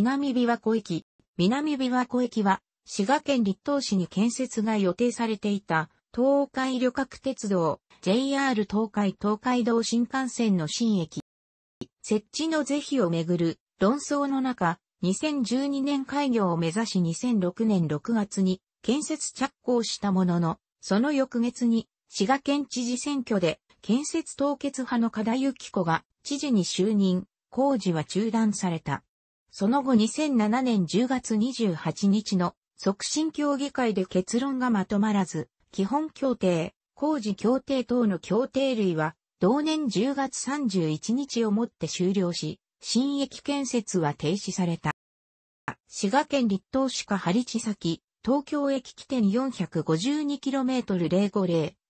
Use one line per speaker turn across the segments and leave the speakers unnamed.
南琵琶湖駅。南琵琶湖駅は、滋賀県立東市に建設が予定されていた、東海旅客鉄道、JR 東海東海道新幹線の新駅。設置の是非をめぐる論争の中、2012年開業を目指し2006年6月に建設着工したものの、その翌月に滋賀県知事選挙で建設凍結派の加田幸子が知事に就任、工事は中断された。その後2007年10月28日の促進協議会で結論がまとまらず、基本協定、工事協定等の協定類は、同年10月31日をもって終了し、新駅建設は停止された。滋賀県立東市下張地先、東京駅起点 452km050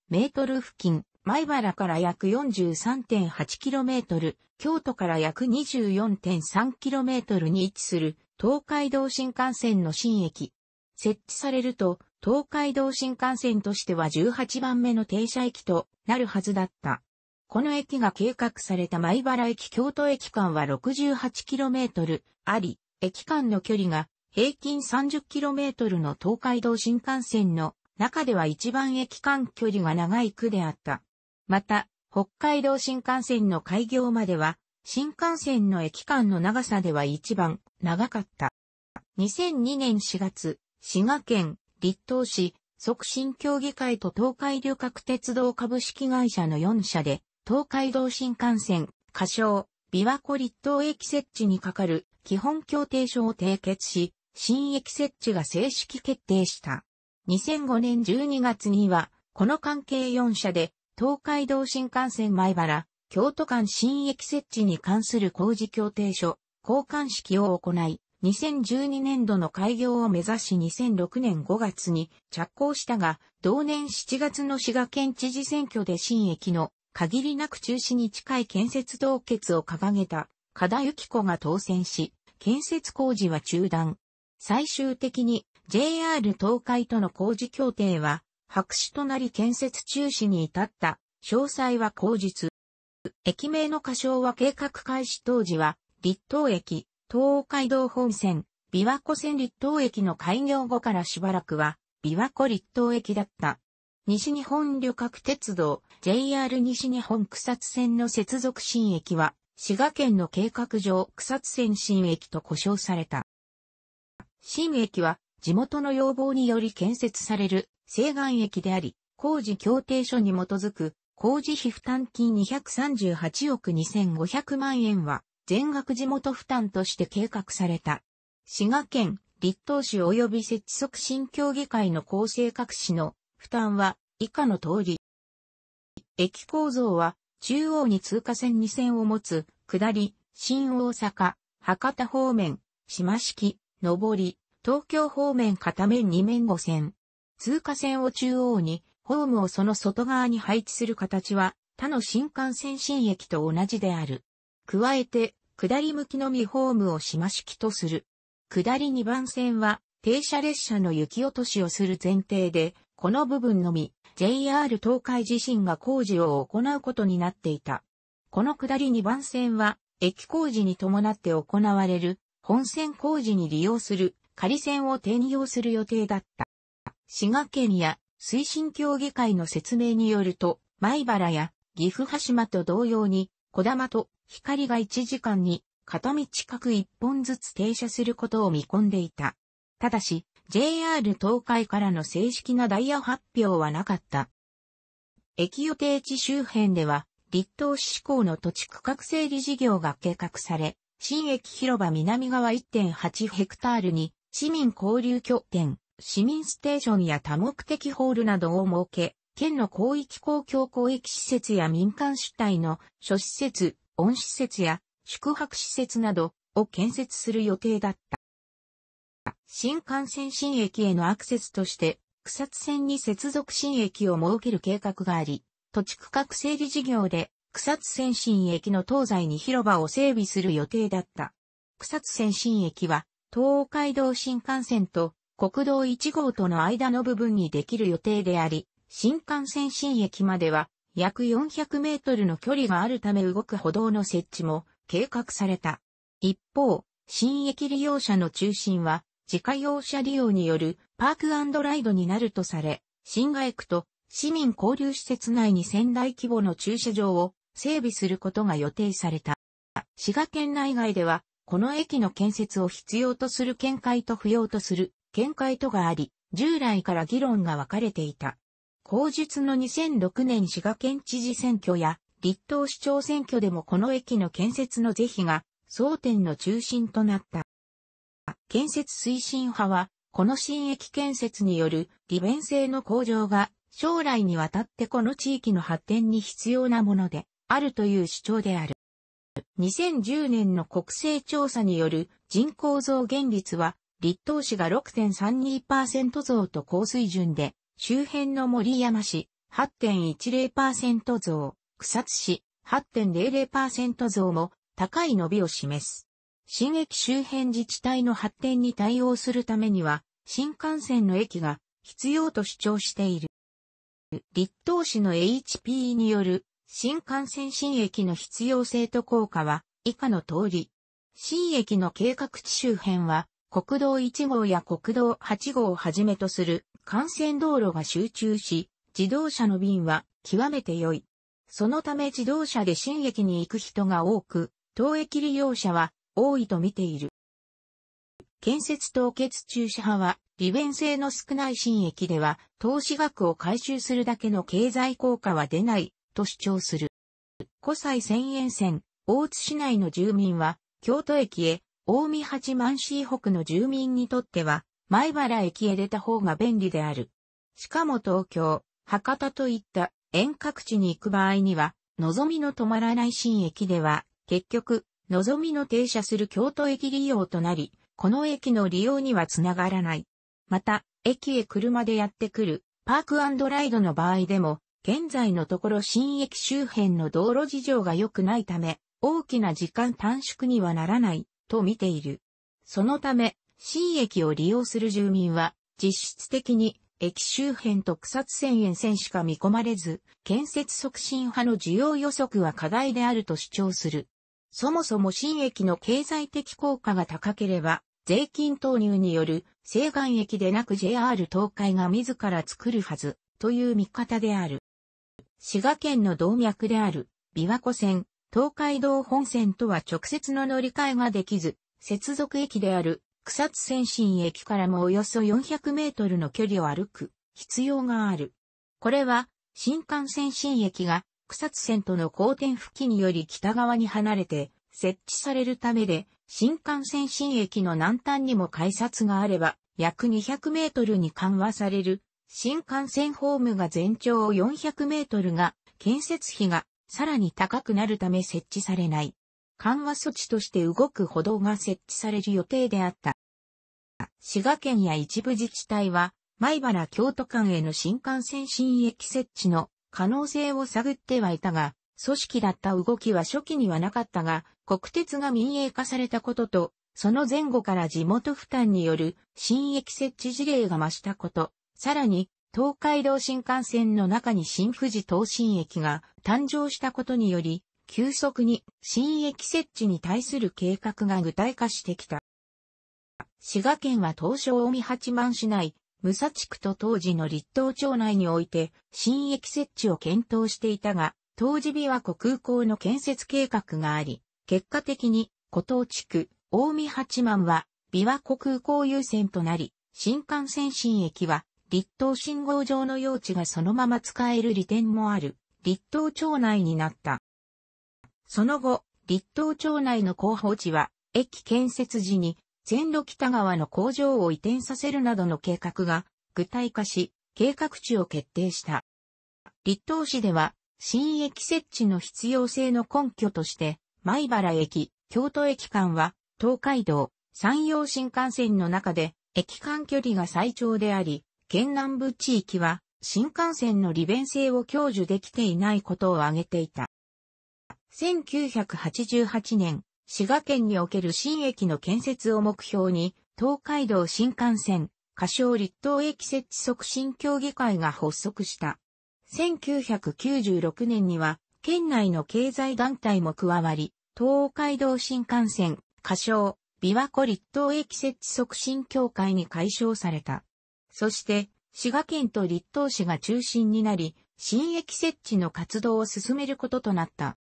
メートル付近、前原から約 43.8km、京都から約 24.3km に位置する東海道新幹線の新駅。設置されると、東海道新幹線としては18番目の停車駅となるはずだった。この駅が計画された前原駅京都駅間は 68km あり、駅間の距離が平均 30km の東海道新幹線の中では一番駅間距離が長い区であった。また、北海道新幹線の開業までは、新幹線の駅間の長さでは一番長かった。2002年4月、滋賀県、立東市、促進協議会と東海旅客鉄道株式会社の4社で、東海道新幹線、仮称、琵琶湖立東駅設置にかかる基本協定書を締結し、新駅設置が正式決定した。2005年12月には、この関係4社で東海道新幹線前原、京都間新駅設置に関する工事協定書、交換式を行い、2012年度の開業を目指し2006年5月に着工したが、同年7月の滋賀県知事選挙で新駅の限りなく中止に近い建設凍結を掲げた、加田幸子が当選し、建設工事は中断。最終的に JR 東海との工事協定は白紙となり建設中止に至った、詳細は後日。駅名の仮称は計画開始当時は、立東駅、東海道本線、琵琶湖線立東駅の開業後からしばらくは、琵琶湖立東駅だった。西日本旅客鉄道 JR 西日本草津線の接続新駅は、滋賀県の計画上草津線新駅と呼称された。新駅は地元の要望により建設される西岸駅であり、工事協定書に基づく工事費負担金238億2500万円は全額地元負担として計画された。滋賀県、立東市及び設置促進協議会の構成各市の負担は以下の通り。駅構造は中央に通過線2線を持つ下り、新大阪、博多方面、島式、上り、東京方面片面2面5線。通過線を中央に、ホームをその外側に配置する形は、他の新幹線新駅と同じである。加えて、下り向きのみホームを島式とする。下り2番線は、停車列車の雪落としをする前提で、この部分のみ、JR 東海自身が工事を行うことになっていた。この下り2番線は、駅工事に伴って行われる、本線工事に利用する、仮線を転用する予定だった。滋賀県や推進協議会の説明によると、米原や岐阜羽島と同様に、小玉と光が1時間に片道各1本ずつ停車することを見込んでいた。ただし、JR 東海からの正式なダイヤ発表はなかった。駅予定地周辺では、立東市向の土地区画整理事業が計画され、新駅広場南側1.8ヘクタールに市民交流拠点、市民ステーションや多目的ホールなどを設け、県の広域公共広域施設や民間主体の諸施設、温施設や宿泊施設などを建設する予定だった。新幹線新駅へのアクセスとして、草津線に接続新駅を設ける計画があり、土地区画整理事業で草津線新駅の東西に広場を整備する予定だった。草津線新駅は、東海道新幹線と国道1号との間の部分にできる予定であり、新幹線新駅までは約400メートルの距離があるため動く歩道の設置も計画された。一方、新駅利用者の中心は自家用車利用によるパークライドになるとされ、新街区と市民交流施設内に仙台規模の駐車場を整備することが予定された。滋賀県内外では、この駅の建設を必要とする見解と不要とする見解とがあり、従来から議論が分かれていた。口述の2006年滋賀県知事選挙や立東市長選挙でもこの駅の建設の是非が争点の中心となった。建設推進派は、この新駅建設による利便性の向上が将来にわたってこの地域の発展に必要なものであるという主張である。2010年の国勢調査による人口増減率は立東市が6.32%増と高水準で、周辺の森山市8.10%増、草津市8.00%増も高い伸びを示す。新駅周辺自治体の発展に対応するためには、新幹線の駅が必要と主張している。立東市の HP による新幹線新駅の必要性と効果は以下の通り。新駅の計画地周辺は国道1号や国道8号をはじめとする幹線道路が集中し、自動車の便は極めて良い。そのため自動車で新駅に行く人が多く、当駅利用者は多いと見ている。建設凍結中止派は、利便性の少ない新駅では、投資額を回収するだけの経済効果は出ない、と主張する。古西千円線、大津市内の住民は、京都駅へ大見八幡市北の住民にとっては、前原駅へ出た方が便利である。しかも東京、博多といった遠隔地に行く場合には、望みの止まらない新駅では、結局、望みの停車する京都駅利用となり、この駅の利用にはつながらない。また、駅へ車でやってくる、パークライドの場合でも、現在のところ新駅周辺の道路事情が良くないため、大きな時間短縮にはならない。と見ている。そのため、新駅を利用する住民は、実質的に駅周辺と草津線沿線しか見込まれず、建設促進派の需要予測は課題であると主張する。そもそも新駅の経済的効果が高ければ、税金投入による西岸駅でなく JR 東海が自ら作るはずという見方である。滋賀県の動脈である琵琶湖線、東海道本線とは直接の乗り換えができず、接続駅である草津先進駅からもおよそ400メートルの距離を歩く必要がある。これは新幹線新駅が草津線との交点付近により北側に離れて設置されるためで、新幹線新駅の南端にも改札があれば、約200メートルに緩和される、新幹線ホームが全長400メートルが、建設費がさらに高くなるため設置されない。緩和措置として動く歩道が設置される予定であった。滋賀県や一部自治体は、米原京都間への新幹線新駅設置の可能性を探ってはいたが、組織だった動きは初期にはなかったが、国鉄が民営化されたことと、その前後から地元負担による新駅設置事例が増したこと、さらに東海道新幹線の中に新富士東新駅が誕生したことにより、急速に新駅設置に対する計画が具体化してきた。滋賀県は当初近江八幡市内、武蔵地区と当時の立東町内において、新駅設置を検討していたが、当時琵琶湖空港の建設計画があり、結果的に、古東地区、近江八幡は、琵琶湖空港優先となり、新幹線新駅は、立東信号場の用地がそのまま使える利点もある、立東町内になった。その後、立東町内の広報地は、駅建設時に、線路北側の工場を移転させるなどの計画が具体化し、計画地を決定した。立東市では、新駅設置の必要性の根拠として、米原駅、京都駅間は、東海道、山陽新幹線の中で、駅間距離が最長であり、県南部地域は新幹線の利便性を享受できていないことを挙げていた。1988年、滋賀県における新駅の建設を目標に、東海道新幹線、仮称立東駅設置促進協議会が発足した。1996年には、県内の経済団体も加わり、東海道新幹線、仮称、琵琶湖立東駅設置促進協会に解消された。そして、滋賀県と立東市が中心になり、新駅設置の活動を進めることとなった。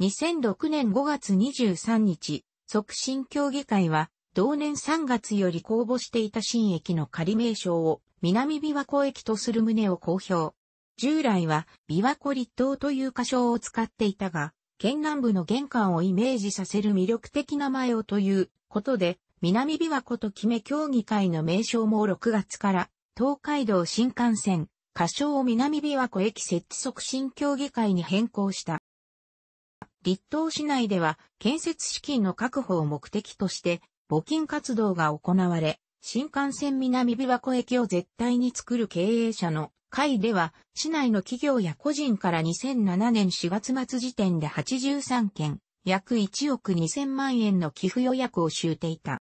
2006年5月23日、促進協議会は、同年3月より公募していた新駅の仮名称を南琵琶湖駅とする旨を公表。従来は琵琶湖立東という箇所を使っていたが、県南部の玄関をイメージさせる魅力的な前をということで、南琵琶湖と決め協議会の名称も6月から、東海道新幹線、仮称を南琵琶湖駅設置促進協議会に変更した。立東市内では建設資金の確保を目的として募金活動が行われ、新幹線南琵琶湖駅を絶対に作る経営者の会では、市内の企業や個人から2007年4月末時点で83件、約1億2000万円の寄付予約を集ていた。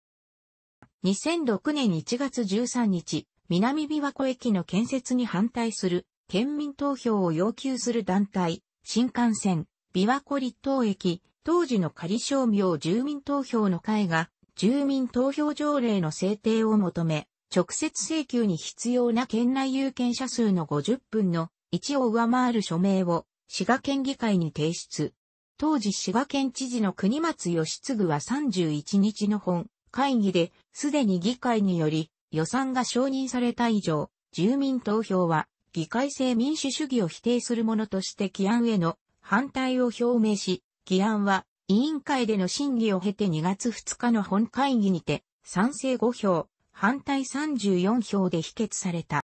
2006年1月13日、南琵琶湖駅の建設に反対する県民投票を要求する団体、新幹線、琵琶湖立東駅、当時の仮商名住民投票の会が、住民投票条例の制定を求め、直接請求に必要な県内有権者数の50分の1を上回る署名を滋賀県議会に提出。当時滋賀県知事の国松義嗣は31日の本会議で、すでに議会により予算が承認された以上、住民投票は議会制民主主義を否定するものとして議案への反対を表明し、議案は委員会での審議を経て2月2日の本会議にて賛成5票、反対34票で否決された。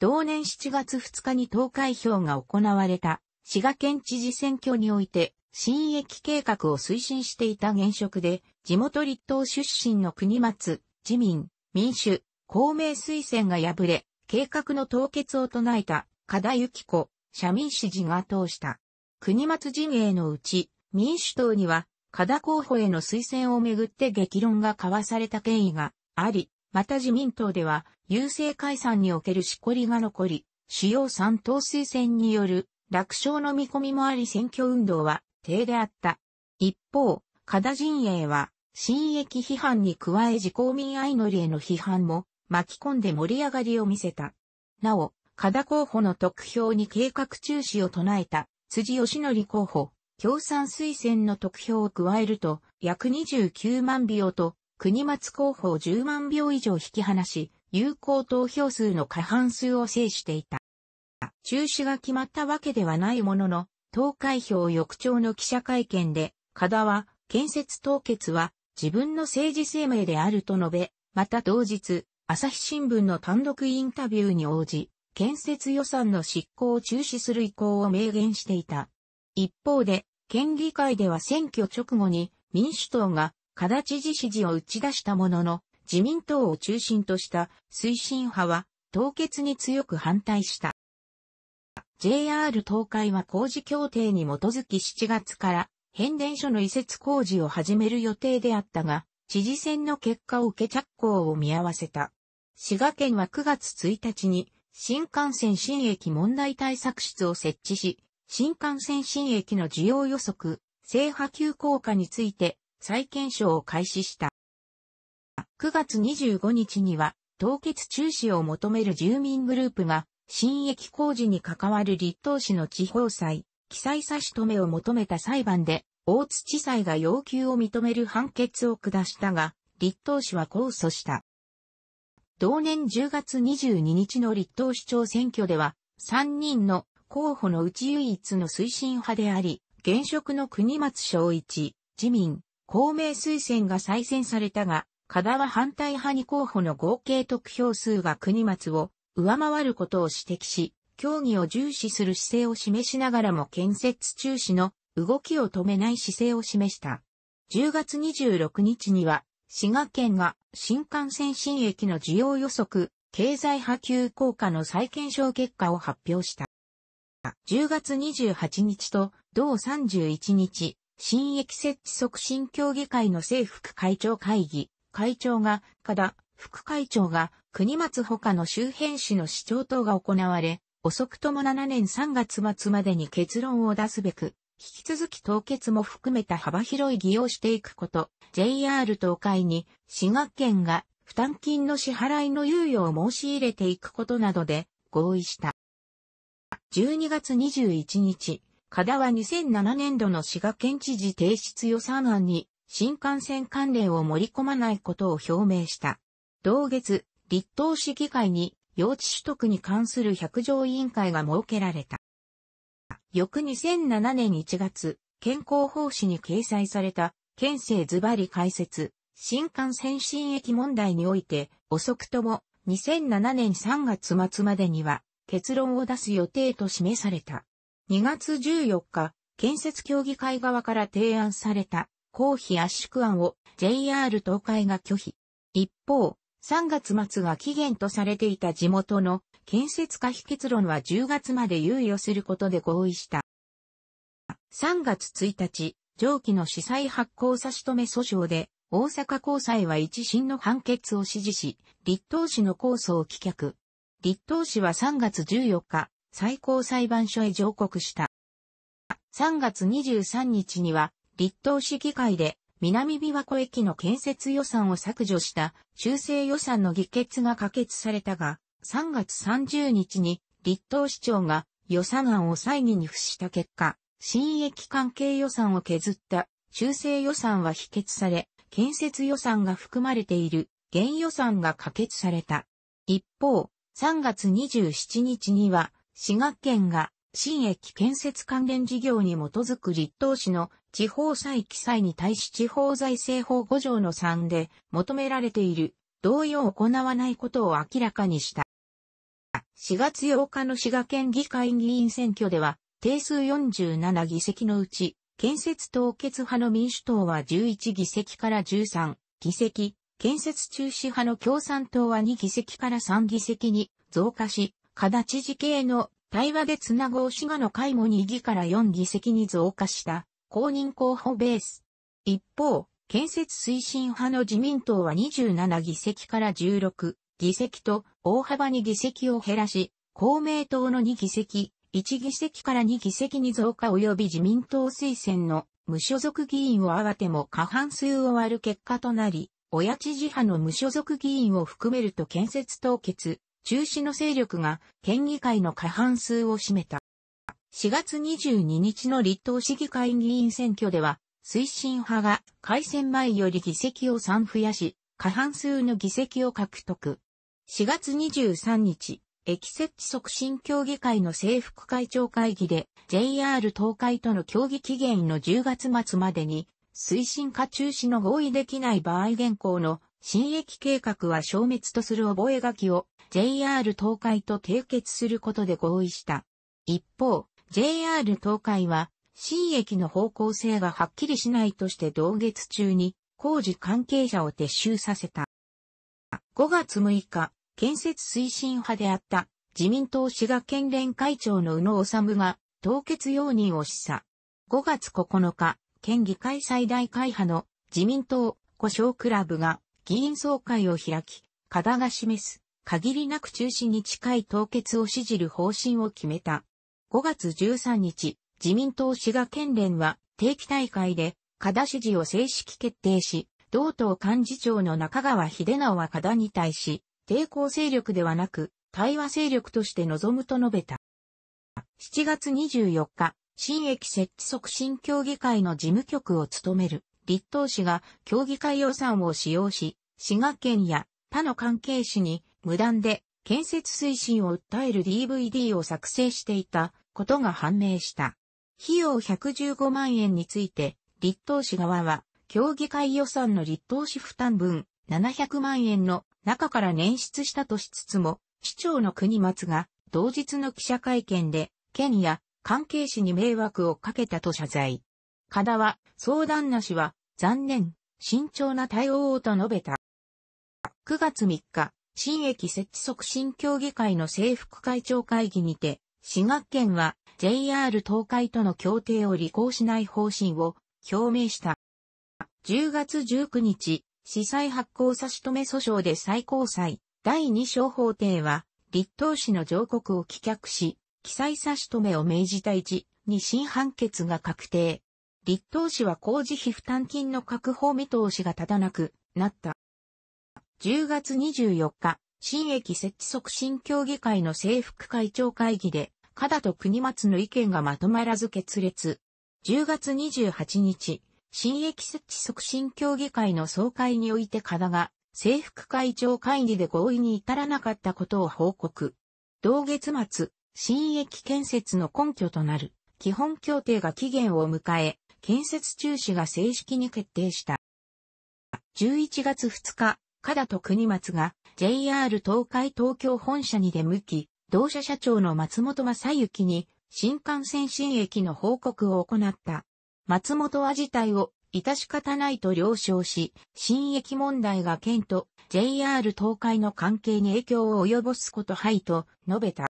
同年7月2日に投開票が行われた滋賀県知事選挙において、新駅計画を推進していた現職で、地元立東出身の国松、自民、民主、公明推薦が敗れ、計画の凍結を唱えた、加田幸子、社民支持が通した。国松陣営のうち、民主党には、加田候補への推薦をめぐって激論が交わされた経緯があり、また自民党では、郵政解散におけるしこりが残り、主要3党推薦による楽勝の見込みもあり選挙運動は低であった。一方、加田陣営は新駅批判に加え自公民相乗りへの批判も巻き込んで盛り上がりを見せた。なお、加田候補の得票に計画中止を唱えた辻義則候補、共産推薦の得票を加えると約29万票と国松候補を10万票以上引き離し、有効投票数の過半数を制していた。中止が決まったわけではないものの、投開票翌朝の記者会見で、加田は、建設凍結は自分の政治生命であると述べ、また同日、朝日新聞の単独インタビューに応じ、建設予算の執行を中止する意向を明言していた。一方で、県議会では選挙直後に民主党がかだ知事支持を打ち出したものの、自民党を中心とした推進派は凍結に強く反対した。JR 東海は工事協定に基づき7月から変電所の移設工事を始める予定であったが、知事選の結果を受け着工を見合わせた。滋賀県は9月1日に新幹線新駅問題対策室を設置し、新幹線新駅の需要予測、正波及効果について再検証を開始した。9月25日には凍結中止を求める住民グループが新駅工事に関わる立東市の地方裁記載差し止めを求めた裁判で、大津地裁が要求を認める判決を下したが、立党氏は控訴した。同年10月22日の立党市長選挙では、3人の候補のうち唯一の推進派であり、現職の国松昭一、自民、公明推薦が再選されたが、加田は反対派に候補の合計得票数が国松を上回ることを指摘し、協議を重視する姿勢を示しながらも建設中止の動きを止めない姿勢を示した。10月26日には、滋賀県が新幹線新駅の需要予測、経済波及効果の再検証結果を発表した。10月28日と同31日、新駅設置促進協議会の政府会長会議、会長が、加田、副会長が、国松他の周辺市の市長等が行われ、遅くとも7年3月末までに結論を出すべく、引き続き凍結も含めた幅広い議をしていくこと、JR 東海に滋賀県が負担金の支払いの猶予を申し入れていくことなどで合意した。12月21日、加田は2007年度の滋賀県知事提出予算案に新幹線関連を盛り込まないことを表明した。同月、立東市議会に用地取得に関する百条委員会が設けられた。翌2007年1月、健康法誌に掲載された、県政ズバリ解説、新幹線新駅問題において、遅くとも2007年3月末までには結論を出す予定と示された。2月14日、建設協議会側から提案された公費圧縮案を JR 東海が拒否。一方、3月末が期限とされていた地元の建設可否結論は10月まで猶予することで合意した。3月1日、上記の司祭発行差し止め訴訟で、大阪高裁は一審の判決を支持し、立東市の控訴を棄却。立東市は3月14日、最高裁判所へ上告した。3月23日には、立東市議会で南琵琶湖駅の建設予算を削除した修正予算の議決が可決されたが、3月30日に立党市長が予算案を再議に付した結果、新駅関係予算を削った修正予算は否決され、建設予算が含まれている現予算が可決された。一方、3月27日には、滋賀県が新駅建設関連事業に基づく立党市の地方債記載に対し地方財政法5条の3で求められている同意を行わないことを明らかにした。4月8日の滋賀県議会議員選挙では、定数47議席のうち、建設凍結派の民主党は11議席から13議席、建設中止派の共産党は2議席から3議席に増加し、加田知事系の対話でつなごう滋賀の会も2議から4議席に増加した。公認候補ベース。一方、建設推進派の自民党は27議席から16議席と大幅に議席を減らし、公明党の2議席、1議席から2議席に増加及び自民党推薦の無所属議員をあわても過半数を割る結果となり、親知事派の無所属議員を含めると建設凍結、中止の勢力が県議会の過半数を占めた。4月22日の立党市議会議員選挙では、推進派が改選前より議席を3増やし、過半数の議席を獲得。4月23日、駅設置促進協議会の政府会長会議で JR 東海との協議期限の10月末までに推進化中止の合意できない場合現行の新駅計画は消滅とする覚書を JR 東海と締結することで合意した。一方、JR 東海は、新駅の方向性がはっきりしないとして同月中に工事関係者を撤収させた。5月6日、建設推進派であった自民党滋賀県連会長の宇野治が凍結容認を示唆。5月9日、県議会最大会派の自民党故障クラブが議員総会を開き、課題が示す限りなく中止に近い凍結を指示る方針を決めた。5月13日、自民党滋賀県連は定期大会で、加田支持を正式決定し、同党幹事長の中川秀直は加田に対し、抵抗勢力ではなく、対話勢力として臨むと述べた。7月24日、新駅設置促進協議会の事務局を務める立党氏が協議会予算を使用し、滋賀県や他の関係市に無断で建設推進を訴える DVD を作成していたことが判明した。費用115万円について、立東市側は、協議会予算の立党市負担分700万円の中から捻出したとしつつも、市長の国松が同日の記者会見で、県や関係者に迷惑をかけたと謝罪。加田は、相談なしは、残念、慎重な対応をと述べた。9月3日、新駅設置促進協議会の制服会長会議にて、滋賀県は JR 東海との協定を履行しない方針を表明した。10月19日、司祭発行差し止め訴訟で最高裁第2小法廷は、立東市の上告を棄却し、記載差し止めを命じた1、に新判決が確定。立東市は工事費負担金の確保見通しが立たなくなった。10月24日、新駅設置促進協議会の政府会長会議で、加田と国松の意見がまとまらず決裂。10月28日、新駅設置促進協議会の総会において加田が、政府会長会議で合意に至らなかったことを報告。同月末、新駅建設の根拠となる基本協定が期限を迎え、建設中止が正式に決定した。11月2日、加田と国松が JR 東海東京本社に出向き、同社社長の松本正幸に新幹線新駅の報告を行った。松本は事態を致し方ないと了承し、新駅問題が県と JR 東海の関係に影響を及ぼすことはいと述べた。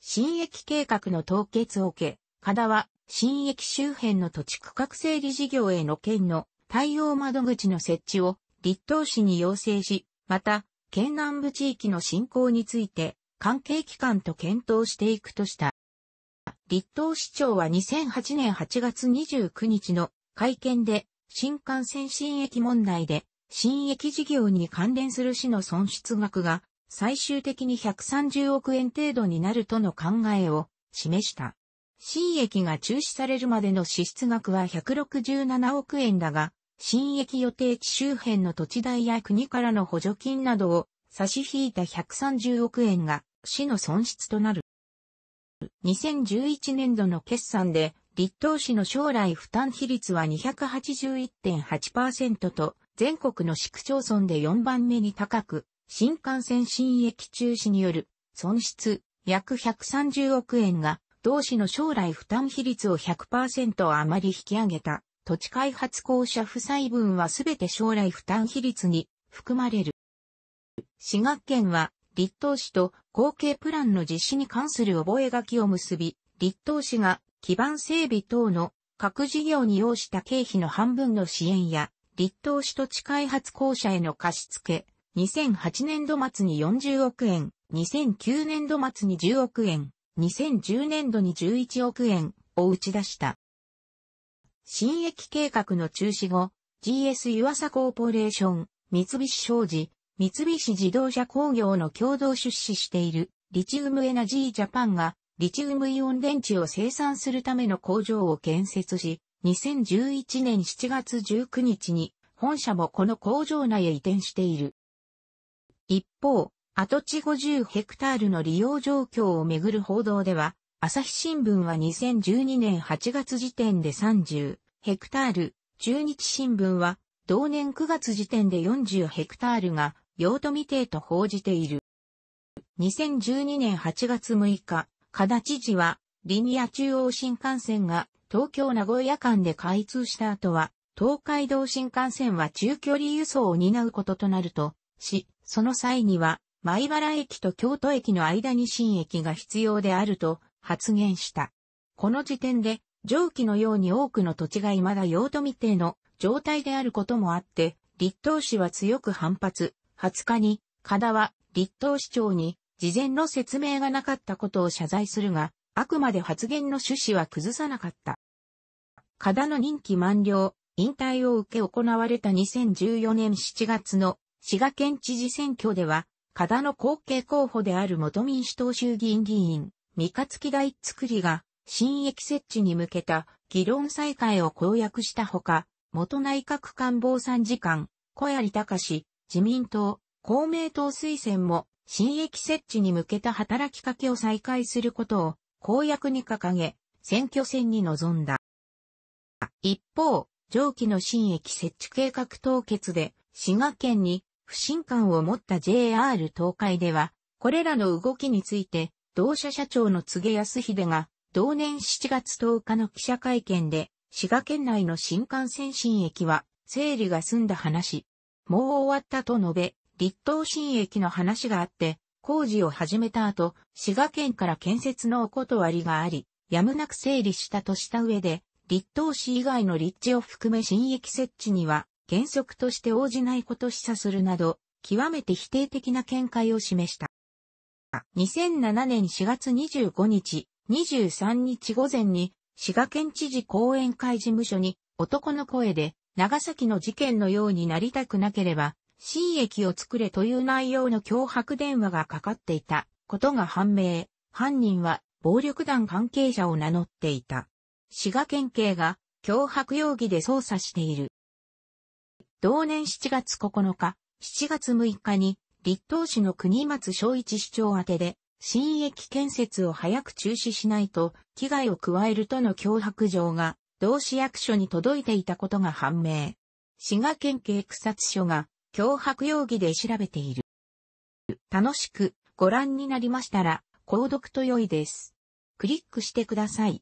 新駅計画の凍結を受け、加田は新駅周辺の土地区画整理事業への県の対応窓口の設置を立東市に要請し、また、県南部地域の振興について、関係機関と検討していくとした。立東市長は2008年8月29日の会見で、新幹線新駅問題で、新駅事業に関連する市の損失額が、最終的に130億円程度になるとの考えを示した。新駅が中止されるまでの支出額は167億円だが、新駅予定地周辺の土地代や国からの補助金などを差し引いた130億円が市の損失となる。2011年度の決算で、立東市の将来負担比率は281.8%と、全国の市区町村で4番目に高く、新幹線新駅中止による損失約130億円が、同市の将来負担比率を100%余り引き上げた。土地開発公社負債分はすべて将来負担比率に含まれる。滋賀県は、立東市と合計プランの実施に関する覚書を結び、立東市が基盤整備等の各事業に要した経費の半分の支援や、立東市土地開発公社への貸し付け、2008年度末に40億円、2009年度末に10億円、2010年度に11億円を打ち出した。新駅計画の中止後、GS 湯浅コーポレーション、三菱商事、三菱自動車工業の共同出資しているリチウムエナジージャパンがリチウムイオン電池を生産するための工場を建設し、2011年7月19日に本社もこの工場内へ移転している。一方、跡地50ヘクタールの利用状況をめぐる報道では、朝日新聞は2012年8月時点で30ヘクタール、中日新聞は同年9月時点で40ヘクタールが用途未定と報じている。2012年8月6日、加田知事はリニア中央新幹線が東京名古屋間で開通した後は東海道新幹線は中距離輸送を担うこととなるとし、その際には米原駅と京都駅の間に新駅が必要であると発言した。この時点で、上記のように多くの土地が未だ用途未定の状態であることもあって、立東市は強く反発。20日に、加田は立東市長に事前の説明がなかったことを謝罪するが、あくまで発言の趣旨は崩さなかった。加田の任期満了、引退を受け行われた2014年7月の滋賀県知事選挙では、加田の後継候補である元民主党衆議院議員、三日月台作りが、新駅設置に向けた議論再開を公約したほか、元内閣官房参事官、小槍隆、自民党、公明党推薦も、新駅設置に向けた働きかけを再開することを公約に掲げ、選挙戦に臨んだ。一方、上記の新駅設置計画凍結で、滋賀県に不信感を持った JR 東海では、これらの動きについて同社社長の柘げ康秀が、同年7月10日の記者会見で、滋賀県内の新幹線新駅は、整理が済んだ話。もう終わったと述べ、立東新駅の話があって、工事を始めた後、滋賀県から建設のお断りがあり、やむなく整理したとした上で、立東市以外の立地を含め新駅設置には、原則として応じないこと示唆するなど、極めて否定的な見解を示した。2007年4月25日、23日午前に、滋賀県知事後援会事務所に、男の声で、長崎の事件のようになりたくなければ、新駅を作れという内容の脅迫電話がかかっていたことが判明。犯人は暴力団関係者を名乗っていた。滋賀県警が脅迫容疑で捜査している。同年7月9日、7月6日に立東市の国松昭一市長宛てで、新駅建設を早く中止しないと、危害を加えるとの脅迫状が、同市役所に届いていたことが判明。滋賀県警区津署が、脅迫容疑で調べている。楽しくご覧になりましたら、購読と良いです。クリックしてください。